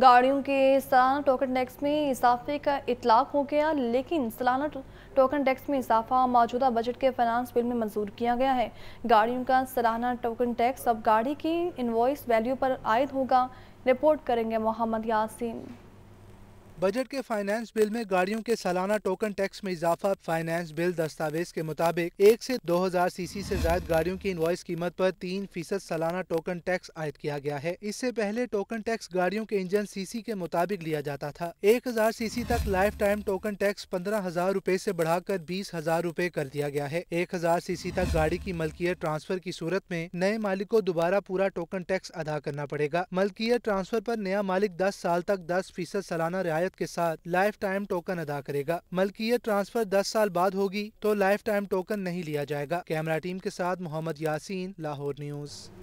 गाड़ियों के सालाना टोकन टैक्स में इजाफे का इतलाक हो गया लेकिन सालाना टोकन टैक्स में इजाफा मौजूदा बजट के फाइनेंस बिल में मंजूर किया गया है गाड़ियों का सालाना टोकन टैक्स अब गाड़ी की इन्वॉइस वैल्यू पर आयद होगा रिपोर्ट करेंगे मोहम्मद यासिन बजट के फाइनेंस बिल में गाड़ियों के सालाना टोकन टैक्स में इजाफा फाइनेंस बिल दस्तावेज के मुताबिक एक से 2000 सीसी से जायद गाड़ियों की इनवॉइस कीमत पर तीन फीसद सालाना टोकन टैक्स आयद किया गया है इससे पहले टोकन टैक्स गाड़ियों के इंजन सीसी के मुताबिक लिया जाता था एक हजार सीसी तक लाइफ टाइम टोकन टैक्स पंद्रह हजार रूपए ऐसी बढ़ाकर बीस हजार रूपए कर दिया गया है एक हजार सीसी तक गाड़ी की मलकियत ट्रांसफर की सूरत में नए मालिक को दोबारा पूरा टोकन टैक्स अदा करना पड़ेगा मलकियत ट्रांसफर आरोप नया मालिक दस साल तक दस फीसद सालाना रियायत मलकियत के साथ लाइफ टाइम टोकन अदा करेगा मलकियत ट्रांसफर दस साल बाद होगी तो लाइफ टाइम टोकन नहीं लिया जाएगा कैमरा टीम के साथ मोहम्मद यासीन लाहौर न्यूज़